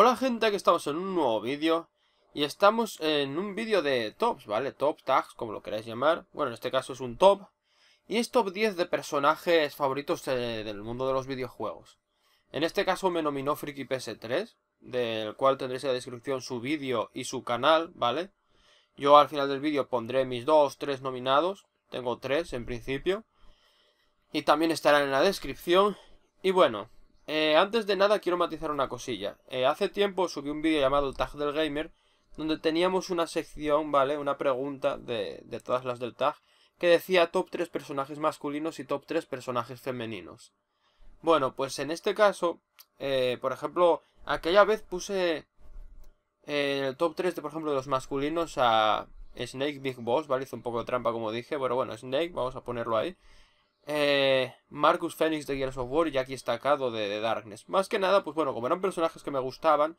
Hola gente, aquí estamos en un nuevo vídeo y estamos en un vídeo de tops, ¿vale? Top, tags, como lo queráis llamar. Bueno, en este caso es un top y es top 10 de personajes favoritos eh, del mundo de los videojuegos. En este caso me nominó Friki PS3, del cual tendréis en la descripción su vídeo y su canal, ¿vale? Yo al final del vídeo pondré mis dos, tres nominados, tengo tres en principio, y también estarán en la descripción. Y bueno, eh, antes de nada quiero matizar una cosilla. Eh, hace tiempo subí un vídeo llamado Tag del Gamer, donde teníamos una sección, ¿vale? Una pregunta de, de todas las del Tag, que decía top 3 personajes masculinos y top 3 personajes femeninos. Bueno, pues en este caso, eh, por ejemplo, aquella vez puse en el top 3, de, por ejemplo, de los masculinos a Snake Big Boss, ¿vale? Hizo un poco de trampa, como dije, pero bueno, Snake, vamos a ponerlo ahí eh, Marcus Fenix de Gears of War y aquí estacado de, The Darkness. Más que nada, pues bueno, como eran personajes que me gustaban,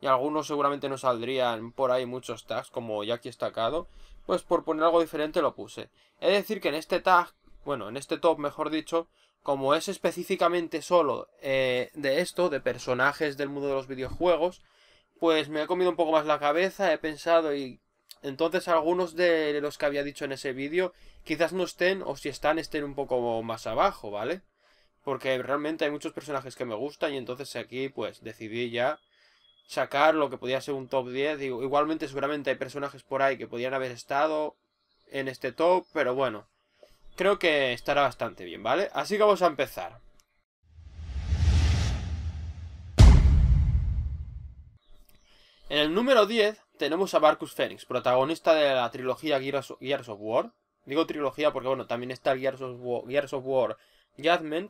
y algunos seguramente no saldrían por ahí muchos tags como Jackie estacado, pues por poner algo diferente lo puse. es decir que en este tag, bueno, en este top mejor dicho, como es específicamente solo eh, de esto, de personajes del mundo de los videojuegos, pues me he comido un poco más la cabeza, he pensado y entonces algunos de los que había dicho en ese vídeo quizás no estén o si están estén un poco más abajo, ¿vale? Porque realmente hay muchos personajes que me gustan y entonces aquí pues decidí ya sacar lo que podía ser un top 10. igualmente seguramente hay personajes por ahí que podían haber estado en este top, pero bueno, creo que estará bastante bien, ¿vale? Así que vamos a empezar. En el número 10 tenemos a Marcus Fenix, protagonista de la trilogía Gears, of War. Digo trilogía porque, bueno, también está Gears of War, Gears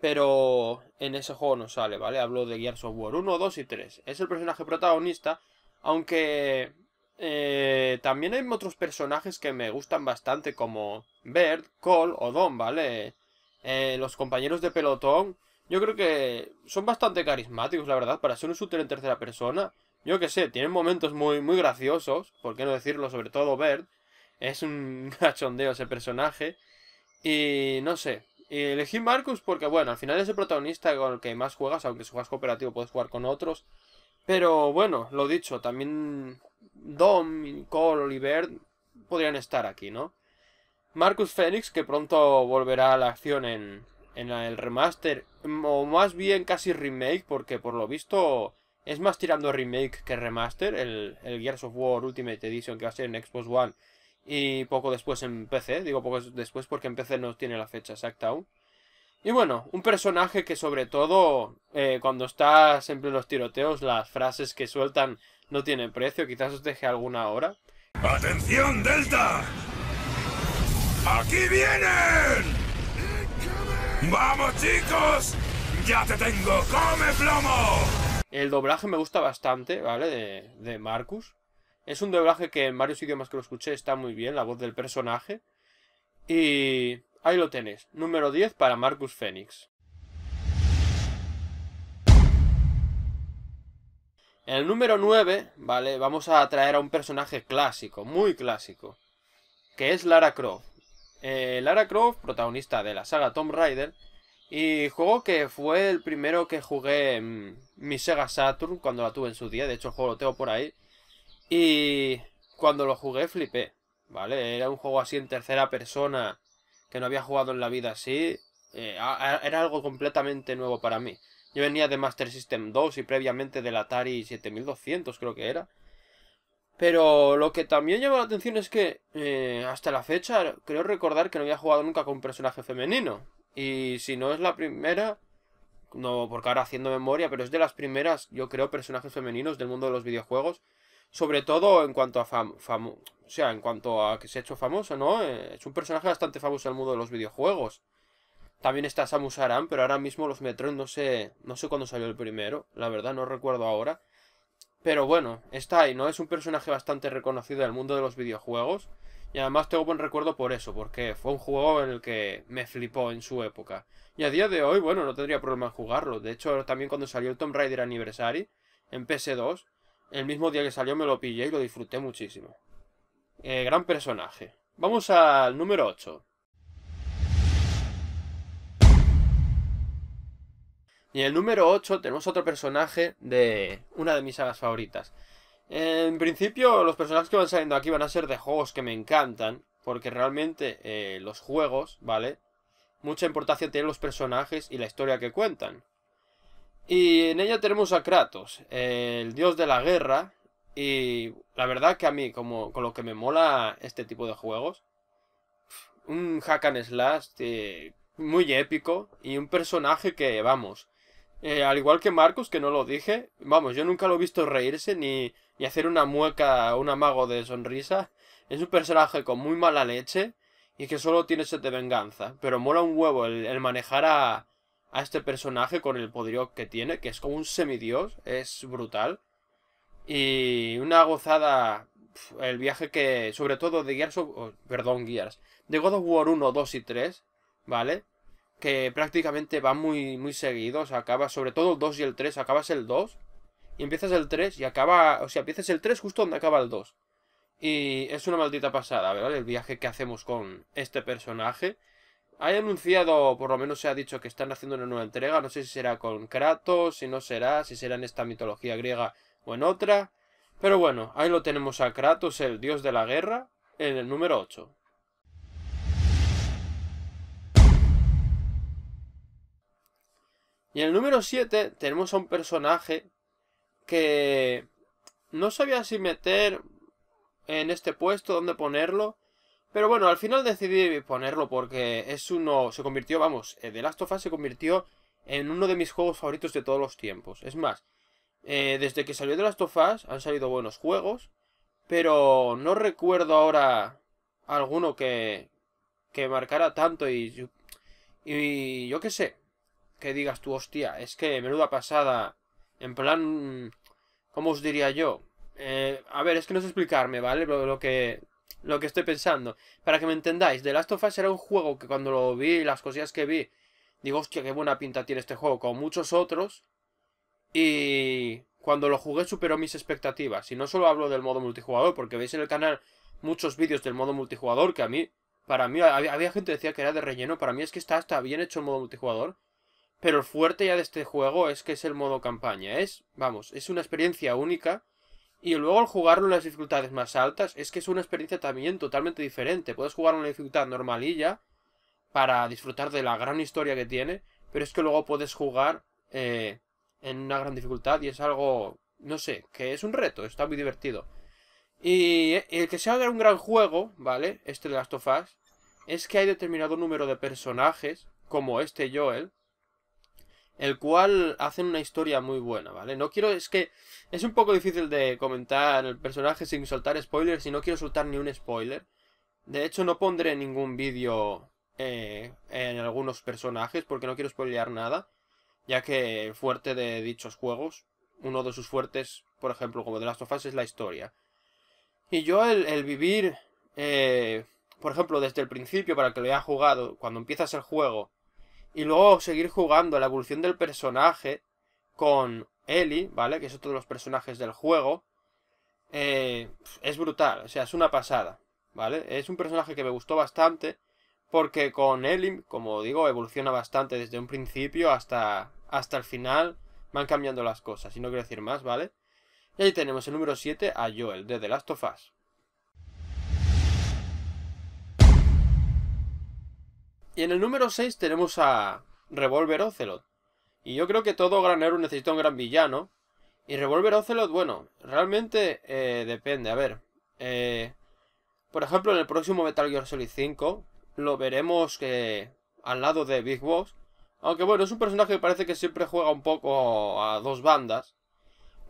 pero en ese juego no sale, ¿vale? Hablo de Gears of War 1, 2 y 3. Es el personaje protagonista, aunque eh, también hay otros personajes que me gustan bastante, como Bert, Cole o Don, ¿vale? Eh, los compañeros de pelotón, yo creo que son bastante carismáticos, la verdad, para ser un shooter en tercera persona yo qué sé, tienen momentos muy, muy graciosos, por qué no decirlo, sobre todo Bert, es un cachondeo ese personaje, y no sé, elegí Marcus porque, bueno, al final es el protagonista con el que más juegas, aunque si juegas cooperativo puedes jugar con otros, pero bueno, lo dicho, también Dom, Cole y Bert podrían estar aquí, ¿no? Marcus Fenix, que pronto volverá a la acción en, en el remaster, o más bien casi remake, porque por lo visto es más tirando remake que remaster, el, el Gears of War Ultimate Edition que va a ser en Xbox One y poco después en PC, digo poco después porque en PC no tiene la fecha exacta aún. Y bueno, un personaje que sobre todo eh, cuando siempre en los tiroteos las frases que sueltan no tienen precio, quizás os deje alguna hora ¡Atención Delta! ¡Aquí vienen! ¡Vamos chicos! ¡Ya te tengo! ¡Come plomo! El doblaje me gusta bastante, ¿vale? De, Marcus. Es un doblaje que en varios idiomas que lo escuché está muy bien, la voz del personaje. Y ahí lo tenéis, número 10 para Marcus Fenix. En el número 9, ¿vale? Vamos a traer a un personaje clásico, muy clásico, que es Lara Croft. Eh, Lara Croft, protagonista de la saga Tomb Raider, y juego que fue el primero que jugué mi Sega Saturn cuando la tuve en su día. De hecho, el juego lo tengo por ahí. Y cuando lo jugué flipé, ¿vale? Era un juego así en tercera persona que no había jugado en la vida así. Eh, era algo completamente nuevo para mí. Yo venía de Master System 2 y previamente del Atari 7200 creo que era. Pero lo que también llama la atención es que eh, hasta la fecha creo recordar que no había jugado nunca con un personaje femenino. Y si no es la primera, no por cara haciendo memoria, pero es de las primeras, yo creo, personajes femeninos del mundo de los videojuegos. Sobre todo en cuanto a fam, o sea, en cuanto a que se ha hecho famoso, ¿no? Eh, es un personaje bastante famoso en el mundo de los videojuegos. También está Samus Aran, pero ahora mismo los Metroid no sé, no sé cuándo salió el primero, la verdad no recuerdo ahora. Pero bueno, está ahí, ¿no? Es un personaje bastante reconocido del mundo de los videojuegos. Y además tengo buen recuerdo por eso, porque fue un juego en el que me flipó en su época. Y a día de hoy, bueno, no tendría problema en jugarlo. De hecho, también cuando salió el Tomb Raider Anniversary en PS2, el mismo día que salió me lo pillé y lo disfruté muchísimo. Eh, gran personaje. Vamos al número 8. Y en el número 8 tenemos otro personaje de una de mis sagas favoritas. En principio, los personajes que van saliendo aquí van a ser de juegos que me encantan, porque realmente eh, los juegos, ¿vale? Mucha importancia tienen los personajes y la historia que cuentan. Y en ella tenemos a Kratos, el dios de la guerra, y la verdad que a mí, como con lo que me mola este tipo de juegos, un hack and slash eh, muy épico y un personaje que, vamos, eh, al igual que Marcos, que no lo dije, vamos, yo nunca lo he visto reírse ni, hacer una mueca, un amago de sonrisa. Es un personaje con muy mala leche y que solo tiene sed de venganza. Pero mola un huevo el, manejar a, este personaje con el poderío que tiene, que es como un semidios, es brutal. Y una gozada el viaje que, sobre todo de Gears oh, perdón, Gears, de God of War 1, 2 y 3, ¿vale? que prácticamente va muy, muy seguido. acaba, sobre todo el 2 y el 3, acabas el 2 y empiezas el 3 y acaba, o sea, empiezas el 3 justo donde acaba el 2. Y es una maldita pasada, ¿verdad? El viaje que hacemos con este personaje. Hay anunciado, por lo menos se ha dicho que están haciendo una nueva entrega. No sé si será con Kratos, si no será, si será en esta mitología griega o en otra. Pero bueno, ahí lo tenemos a Kratos, el dios de la guerra, en el número 8. Y en el número 7 tenemos a un personaje que no sabía si meter en este puesto, dónde ponerlo. Pero bueno, al final decidí ponerlo porque es uno, se convirtió, vamos, eh, The Last of Us se convirtió en uno de mis juegos favoritos de todos los tiempos. Es más, eh, desde que salió de Last of Us han salido buenos juegos, pero no recuerdo ahora alguno que, que marcara tanto y, y yo qué sé, que digas tú, hostia, es que menuda pasada. En plan, ¿cómo os diría yo? Eh, a ver, es que no sé explicarme, ¿vale? Lo, que lo que estoy pensando. Para que me entendáis, The Last of Us era un juego que cuando lo vi, las cosillas que vi, digo, hostia, qué buena pinta tiene este juego, como muchos otros. Y cuando lo jugué superó mis expectativas. Y no solo hablo del modo multijugador, porque veis en el canal muchos vídeos del modo multijugador que a mí, para mí, había, había gente que decía que era de relleno, para mí es que está hasta bien hecho el modo multijugador. Pero el fuerte ya de este juego es que es el modo campaña. Es, vamos, es una experiencia única. Y luego al jugarlo en las dificultades más altas, es que es una experiencia también totalmente diferente. Puedes jugar en una dificultad normalilla para disfrutar de la gran historia que tiene, pero es que luego puedes jugar eh, en una gran dificultad y es algo, no sé, que es un reto, está muy divertido. Y el que sea un gran juego, ¿vale? Este de Last of Us, es que hay determinado número de personajes, como este Joel, el cual hacen una historia muy buena, ¿vale? No quiero, es que es un poco difícil de comentar el personaje sin soltar spoilers y no quiero soltar ni un spoiler. De hecho, no pondré ningún vídeo eh, en algunos personajes porque no quiero spoilear nada, ya que fuerte de dichos juegos, uno de sus fuertes, por ejemplo, como de Last of Us, es la historia. Y yo el, vivir, eh, por ejemplo, desde el principio, para el que lo haya jugado, cuando empiezas el juego, y luego seguir jugando la evolución del personaje con Ellie, ¿vale? Que es otro de los personajes del juego. Eh, es brutal, o sea, es una pasada, ¿vale? Es un personaje que me gustó bastante porque con Ellie, como digo, evoluciona bastante desde un principio hasta, hasta el final. Van cambiando las cosas, y no quiero decir más, ¿vale? Y ahí tenemos el número 7 a Joel de The Last of Us. Y en el número 6 tenemos a Revolver Ocelot. Y yo creo que todo gran necesita un gran villano. Y Revolver Ocelot, bueno, realmente eh, depende. A ver, eh, por ejemplo, en el próximo Metal Gear Solid 5 lo veremos que al lado de Big Boss. Aunque bueno, es un personaje que parece que siempre juega un poco a dos bandas.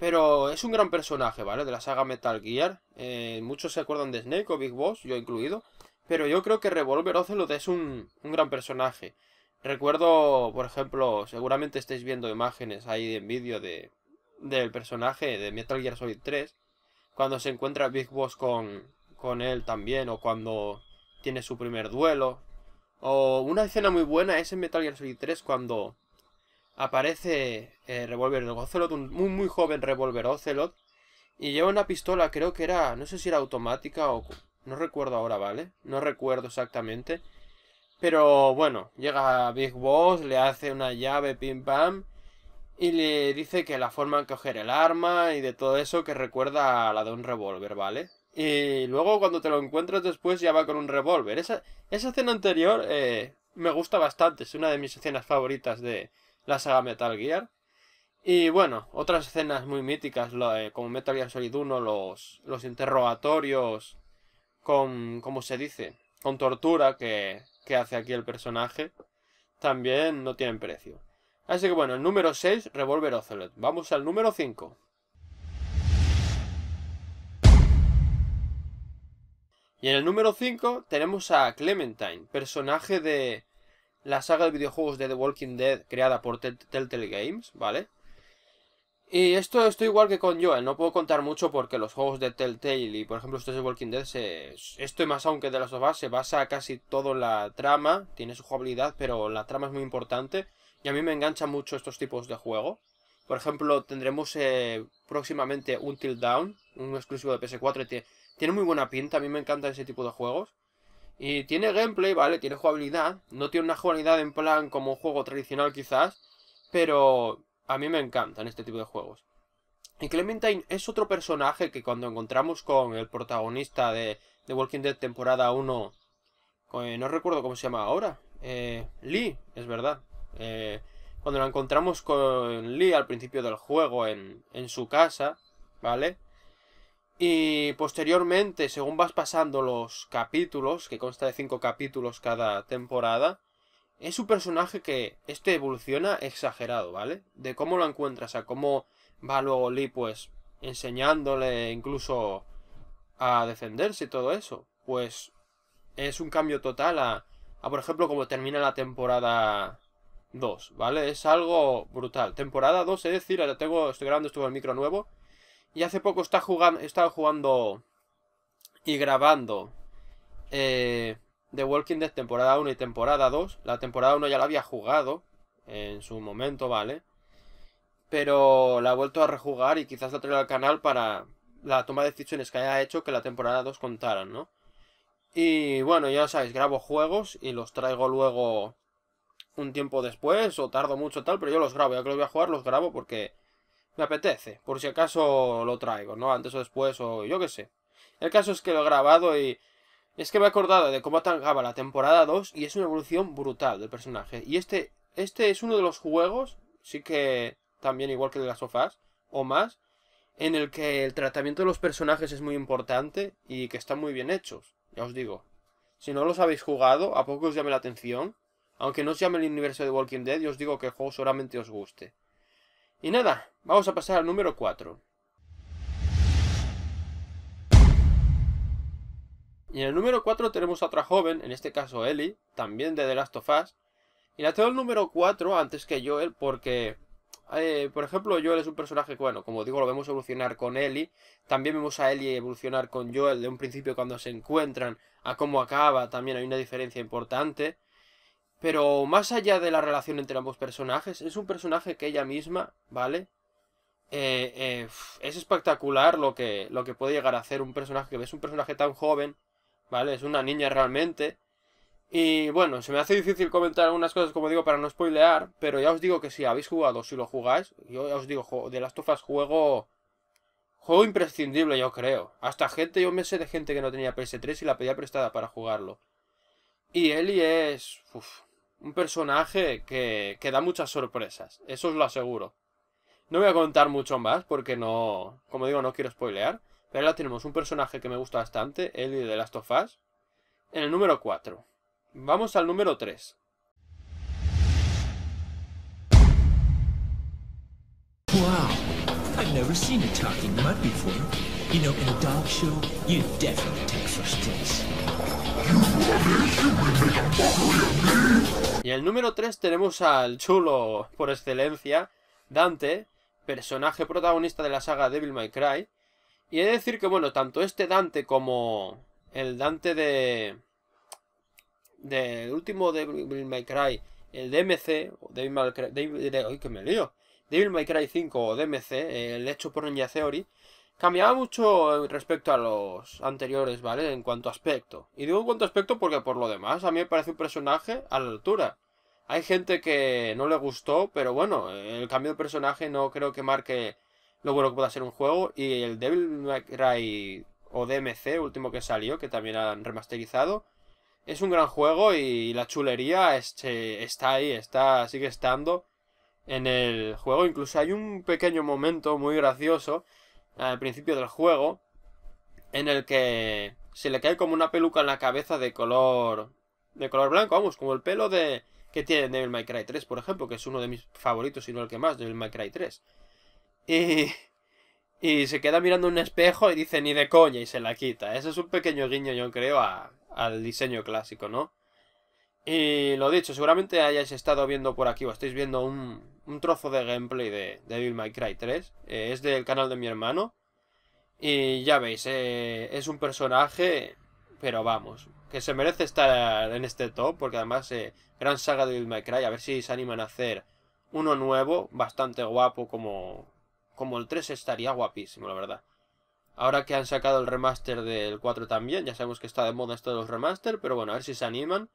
Pero es un gran personaje, ¿vale? De la saga Metal Gear. Eh, muchos se acuerdan de Snake o Big Boss, yo incluido. Pero yo creo que Revolver Ocelot es un, un gran personaje. Recuerdo, por ejemplo, seguramente estáis viendo imágenes ahí en vídeo de, del personaje de Metal Gear Solid 3, cuando se encuentra Big Boss con, con él también, o cuando tiene su primer duelo. O una escena muy buena es en Metal Gear Solid 3 cuando aparece eh, Revolver Ocelot, un muy, muy joven Revolver Ocelot, y lleva una pistola, creo que era, no sé si era automática o no recuerdo ahora, ¿vale? No recuerdo exactamente. Pero bueno, llega Big Boss, le hace una llave, pim pam, y le dice que la forma en coger el arma y de todo eso que recuerda a la de un revólver, ¿vale? Y luego cuando te lo encuentras después ya va con un revólver. Esa, esa escena anterior eh, me gusta bastante, es una de mis escenas favoritas de la saga Metal Gear. Y bueno, otras escenas muy míticas, como Metal Gear Solid 1, los, los interrogatorios con, como se dice, con tortura que, que hace aquí el personaje, también no tienen precio. Así que bueno, el número 6, Revolver Ocelot. Vamos al número 5. Y en el número 5 tenemos a Clementine, personaje de la saga de videojuegos de The Walking Dead creada por Telltale Games, ¿vale? Y esto estoy igual que con Joel, no puedo contar mucho porque los juegos de Telltale y por ejemplo estos de Walking Dead, esto y más aunque de las dos se basa casi todo en la trama, tiene su jugabilidad, pero la trama es muy importante y a mí me engancha mucho estos tipos de juego. Por ejemplo, tendremos eh, próximamente un Till Down, un exclusivo de PS4, tiene, tiene muy buena pinta, a mí me encanta ese tipo de juegos. Y tiene gameplay, ¿vale? Tiene jugabilidad, no tiene una jugabilidad en plan como un juego tradicional quizás, pero a mí me encantan este tipo de juegos. Y Clementine es otro personaje que cuando encontramos con el protagonista de, The Walking Dead temporada 1, eh, no recuerdo cómo se llama ahora, eh, Lee, es verdad. Eh, cuando la encontramos con Lee al principio del juego en, en su casa, ¿vale? Y posteriormente, según vas pasando los capítulos, que consta de 5 capítulos cada temporada, es un personaje que este evoluciona exagerado, ¿vale? De cómo lo encuentras, a cómo va luego Lee, pues, enseñándole incluso a defenderse y todo eso. Pues es un cambio total a, por ejemplo, como termina la temporada 2, ¿vale? Es algo brutal. Temporada 2, es decir, ahora tengo, estoy grabando esto en el micro nuevo. Y hace poco está jugando, estaba jugando y grabando eh, The Walking Dead temporada 1 y temporada 2. La temporada 1 ya la había jugado en su momento, ¿vale? Pero la he vuelto a rejugar y quizás la traigo al canal para la toma de decisiones que haya hecho que la temporada 2 contaran, ¿no? Y bueno, ya sabéis, grabo juegos y los traigo luego un tiempo después o tardo mucho tal, pero yo los grabo, ya que los voy a jugar los grabo porque me apetece, por si acaso lo traigo, ¿no? Antes o después o yo qué sé. El caso es que lo he grabado y es que me he acordado de cómo atangaba la temporada 2 y es una evolución brutal del personaje. Y este, este es uno de los juegos, sí que también igual que de las sofás, o más, en el que el tratamiento de los personajes es muy importante y que están muy bien hechos, ya os digo. Si no los habéis jugado, a poco os llame la atención, aunque no os llame el universo de Walking Dead, yo os digo que el juego solamente os guste. Y nada, vamos a pasar al número 4. Y en el número 4 tenemos a otra joven, en este caso Ellie, también de The Last of Us. Y la tengo el número 4 antes que Joel porque, eh, por ejemplo, Joel es un personaje que, bueno, como digo, lo vemos evolucionar con Ellie. También vemos a Ellie evolucionar con Joel de un principio cuando se encuentran a cómo acaba. También hay una diferencia importante. Pero más allá de la relación entre ambos personajes, es un personaje que ella misma, ¿vale? Eh, eh, es espectacular lo que, lo que puede llegar a hacer un personaje que ves un personaje tan joven ¿vale? Es una niña realmente. Y bueno, se me hace difícil comentar algunas cosas, como digo, para no spoilear, pero ya os digo que si habéis jugado, si lo jugáis, yo os digo, de las tofas juego... Juego imprescindible, yo creo. Hasta gente, yo me sé de gente que no tenía PS3 y la pedía prestada para jugarlo. Y Eli es... un personaje que, que da muchas sorpresas, eso os lo aseguro. No voy a contar mucho más porque no... Como digo, no quiero spoilear. Pero ahora tenemos un personaje que me gusta bastante, Ellie de Last of Us, en el número 4. Vamos al número 3. Wow, I've Y el número 3 tenemos al chulo por excelencia, Dante, personaje protagonista de la saga Devil May Cry, y he de decir que, bueno, tanto este Dante como el Dante de... Del último de May Cry, el DMC, Devil me lío, Devil May Cry 5 o DMC, el hecho por Ninja Theory, cambiaba mucho respecto a los anteriores, ¿vale? En cuanto a aspecto. Y digo en cuanto a aspecto porque por lo demás a mí me parece un personaje a la altura. Hay gente que no le gustó, pero bueno, el cambio de personaje no creo que marque lo bueno que puede ser un juego. Y el Devil May Cry o DMC, último que salió, que también han remasterizado. Es un gran juego y la chulería este, está ahí, está, sigue estando en el juego. Incluso hay un pequeño momento muy gracioso al principio del juego en el que se le cae como una peluca en la cabeza de color de color blanco, vamos, como el pelo de que tiene Devil May Cry 3, por ejemplo, que es uno de mis favoritos, y no el que más, Devil May Cry 3. Y, se queda mirando un espejo y dice ni de coña y se la quita. Ese es un pequeño guiño, yo creo, al diseño clásico, ¿no? Y lo dicho, seguramente hayáis estado viendo por aquí o estáis viendo un, trozo de gameplay de Devil May Cry 3. Eh, es del canal de mi hermano. Y ya veis, eh, es un personaje, pero vamos, que se merece estar en este top, porque además, es eh, gran saga de Devil May Cry, a ver si se animan a hacer uno nuevo, bastante guapo como, como el 3 estaría guapísimo, la verdad. Ahora que han sacado el remaster del 4 también, ya sabemos que está de moda esto de los remaster, pero bueno, a ver si se animan.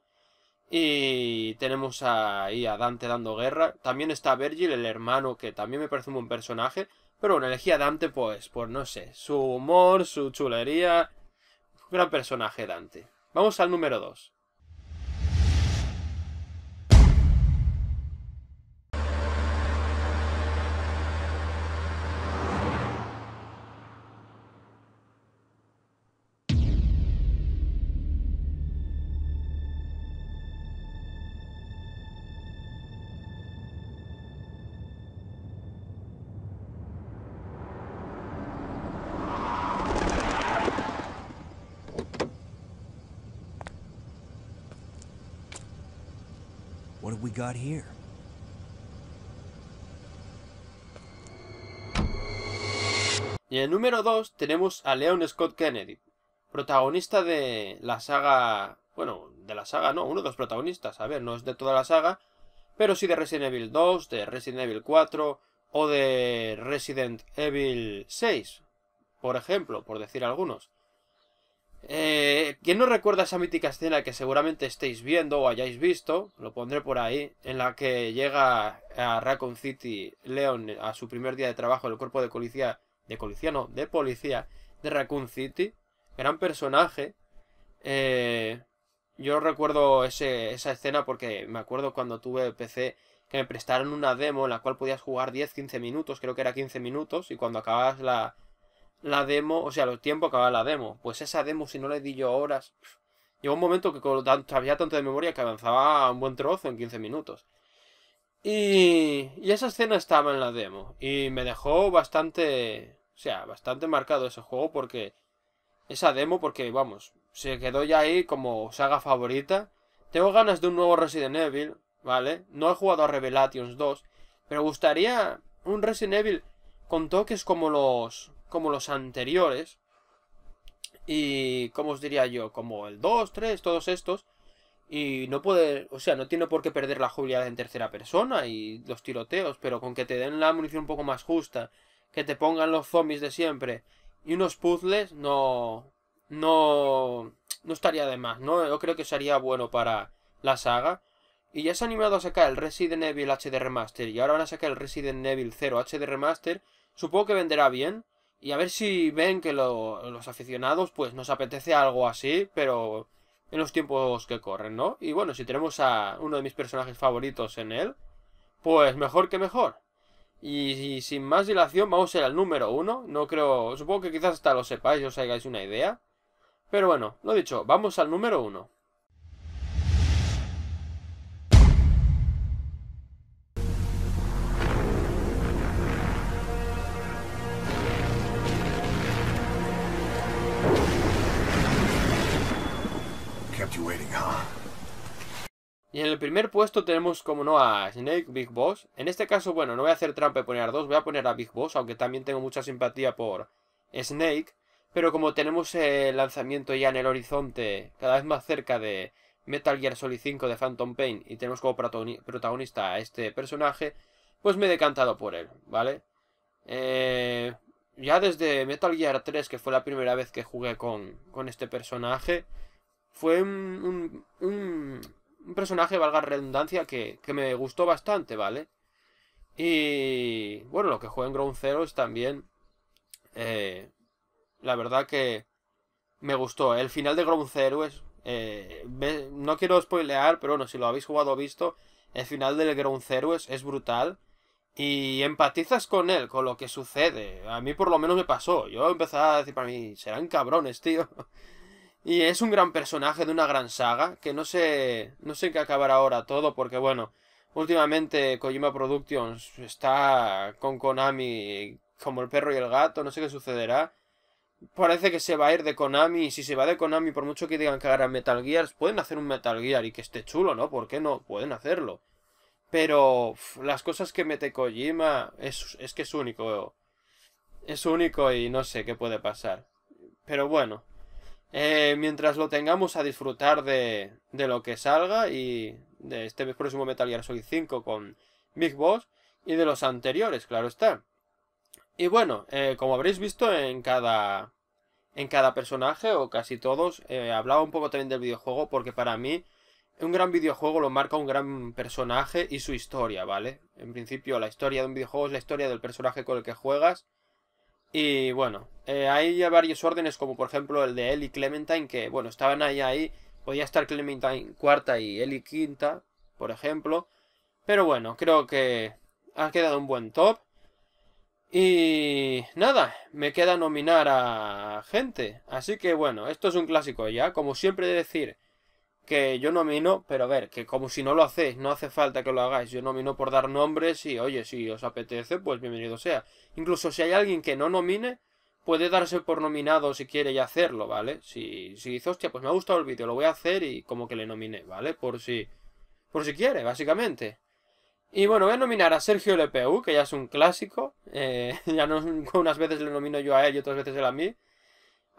Y tenemos ahí a Dante dando guerra. También está Virgil, el hermano, que también me parece un buen personaje. Pero bueno, elegí a Dante pues, pues no sé, su humor, su chulería... gran personaje Dante. Vamos al número 2. Y en el número 2 tenemos a Leon Scott Kennedy, protagonista de la saga... Bueno, de la saga no, uno de los protagonistas, a ver, no es de toda la saga, pero sí de Resident Evil 2, de Resident Evil 4 o de Resident Evil 6, por ejemplo, por decir algunos. Eh, ¿Quién no recuerda esa mítica escena que seguramente estéis viendo o hayáis visto? Lo pondré por ahí, en la que llega a Raccoon City Leon a su primer día de trabajo el cuerpo de policía, de policía no, de policía de Raccoon City. Gran personaje. Eh, yo recuerdo ese, esa escena porque me acuerdo cuando tuve PC que me prestaron una demo en la cual podías jugar 10-15 minutos, creo que era 15 minutos, y cuando acabas la, la demo, o sea, lo tiempo que va la demo. Pues esa demo, si no le di yo horas, llegó un momento que con había tanto de memoria que avanzaba un buen trozo en 15 minutos. Y, y esa escena estaba en la demo. Y me dejó bastante, o sea, bastante marcado ese juego porque... Esa demo porque, vamos, se quedó ya ahí como saga favorita. Tengo ganas de un nuevo Resident Evil, ¿vale? No he jugado a Revelations 2, pero gustaría un Resident Evil con toques como los, como los anteriores. Y, como os diría yo? Como el 2, 3, todos estos. Y no puede, o sea, no tiene por qué perder la jubilada en tercera persona y los tiroteos, pero con que te den la munición un poco más justa, que te pongan los zombies de siempre y unos puzzles, no, no, no estaría de más, ¿no? Yo creo que sería bueno para la saga. Y ya se ha animado a sacar el Resident Evil HD Remaster y ahora van a sacar el Resident Evil 0 HD Remaster. Supongo que venderá bien. Y a ver si ven que los aficionados pues nos apetece algo así, pero en los tiempos que corren, ¿no? Y bueno, si tenemos a uno de mis personajes favoritos en él, pues mejor que mejor. Y, sin más dilación, vamos a ir al número uno. No creo, supongo que quizás hasta lo sepáis, os hagáis una idea. Pero bueno, lo dicho, vamos al número uno. Y en el primer puesto tenemos, como no, a Snake Big Boss. En este caso, bueno, no voy a hacer trampa y poner a dos, voy a poner a Big Boss, aunque también tengo mucha simpatía por Snake. Pero como tenemos el lanzamiento ya en el horizonte, cada vez más cerca de Metal Gear Solid 5 de Phantom Pain, y tenemos como protagonista a este personaje, pues me he decantado por él, ¿vale? Eh, ya desde Metal Gear 3, que fue la primera vez que jugué con, este personaje, fue un un personaje, valga redundancia, que, que me gustó bastante, ¿vale? Y bueno, lo que juega en Ground Zeroes también, eh, la verdad que me gustó. El final de Ground Zeroes, eh, no quiero spoilear, pero bueno, si lo habéis jugado o visto, el final del Ground Zeroes es brutal. Y empatizas con él, con lo que sucede. A mí por lo menos me pasó. Yo empecé a decir para mí, serán cabrones, tío. Y es un gran personaje de una gran saga, que no sé, no sé qué acabará ahora todo, porque bueno, últimamente Kojima Productions está con Konami como el perro y el gato, no sé qué sucederá. Parece que se va a ir de Konami, y si se va de Konami, por mucho que digan que a Metal Gear... pueden hacer un Metal Gear y que esté chulo, ¿no? ¿Por qué no? Pueden hacerlo. Pero las cosas que mete Kojima es, es que es único. Es único y no sé qué puede pasar. Pero bueno, eh, mientras lo tengamos a disfrutar de, lo que salga y de este próximo Metal Gear Solid 5 con Big Boss y de los anteriores, claro está. Y bueno, eh, como habréis visto en cada, en cada personaje o casi todos, he eh, hablado un poco también del videojuego porque para mí un gran videojuego lo marca un gran personaje y su historia, ¿vale? En principio la historia de un videojuego es la historia del personaje con el que juegas y bueno, eh, hay varios órdenes, como por ejemplo el de Ellie Clementine, que bueno, estaban ahí ahí. Podía estar Clementine cuarta y Eli quinta, por ejemplo. Pero bueno, creo que ha quedado un buen top. Y nada, me queda nominar a gente. Así que bueno, esto es un clásico ya. Como siempre decir, que yo nomino, pero a ver, que como si no lo hacéis, no hace falta que lo hagáis, yo nomino por dar nombres y oye, si os apetece, pues bienvenido sea. Incluso si hay alguien que no nomine, puede darse por nominado si quiere y hacerlo, ¿vale? Si, si dice, hostia, pues me ha gustado el vídeo, lo voy a hacer y como que le nomine, ¿vale? Por si, por si quiere, básicamente. Y bueno, voy a nominar a Sergio LPU, que ya es un clásico, eh, ya no, unas veces le nomino yo a él y otras veces él a mí.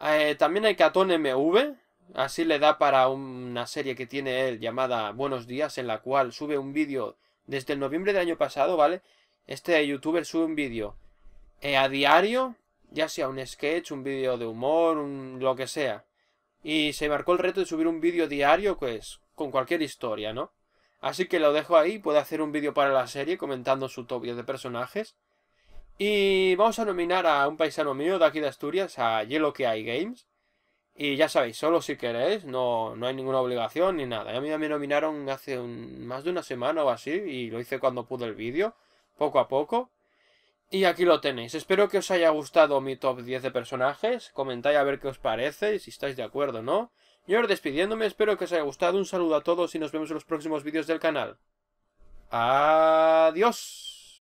Eh, también hay Catón MV, Así le da para una serie que tiene él llamada Buenos Días, en la cual sube un vídeo desde el noviembre del año pasado, ¿vale? Este youtuber sube un vídeo eh, a diario, ya sea un sketch, un vídeo de humor, lo que sea. Y se marcó el reto de subir un vídeo diario, pues, con cualquier historia, ¿no? Así que lo dejo ahí, puede hacer un vídeo para la serie comentando su top de personajes. Y vamos a nominar a un paisano mío de aquí de Asturias, a Yellow que hay Games y ya sabéis, solo si queréis, no, no hay ninguna obligación ni nada. Ya a mí me nominaron hace un, más de una semana o así, y lo hice cuando pude el vídeo, poco a poco. Y aquí lo tenéis. Espero que os haya gustado mi top 10 de personajes. Comentáis a ver qué os parece si estáis de acuerdo o no. Y ahora despidiéndome, espero que os haya gustado. Un saludo a todos y nos vemos en los próximos vídeos del canal. Adiós.